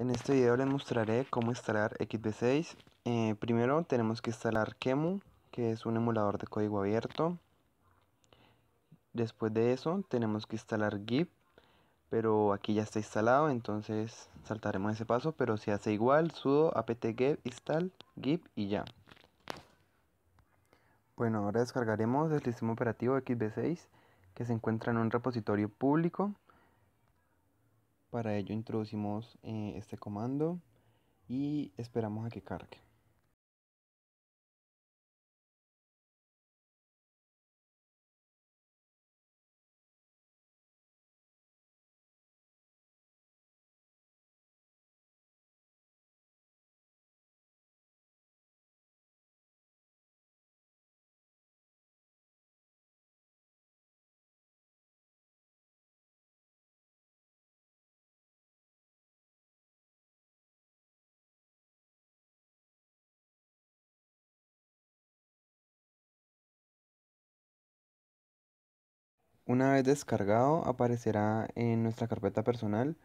En este video les mostraré cómo instalar XB6. Eh, primero tenemos que instalar Kemu, que es un emulador de código abierto. Después de eso tenemos que instalar GIP, pero aquí ya está instalado, entonces saltaremos ese paso, pero si hace igual, sudo apt-get install gip y ya. Bueno, ahora descargaremos el sistema operativo XB6 que se encuentra en un repositorio público. Para ello introducimos eh, este comando y esperamos a que cargue. Una vez descargado, aparecerá en nuestra carpeta personal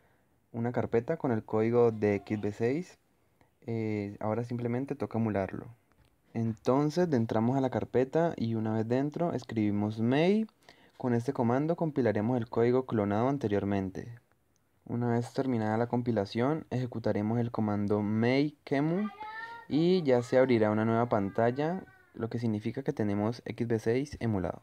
una carpeta con el código de XB6. Eh, ahora simplemente toca emularlo. Entonces entramos a la carpeta y una vez dentro escribimos may. Con este comando compilaremos el código clonado anteriormente. Una vez terminada la compilación, ejecutaremos el comando make y ya se abrirá una nueva pantalla, lo que significa que tenemos XB6 emulado.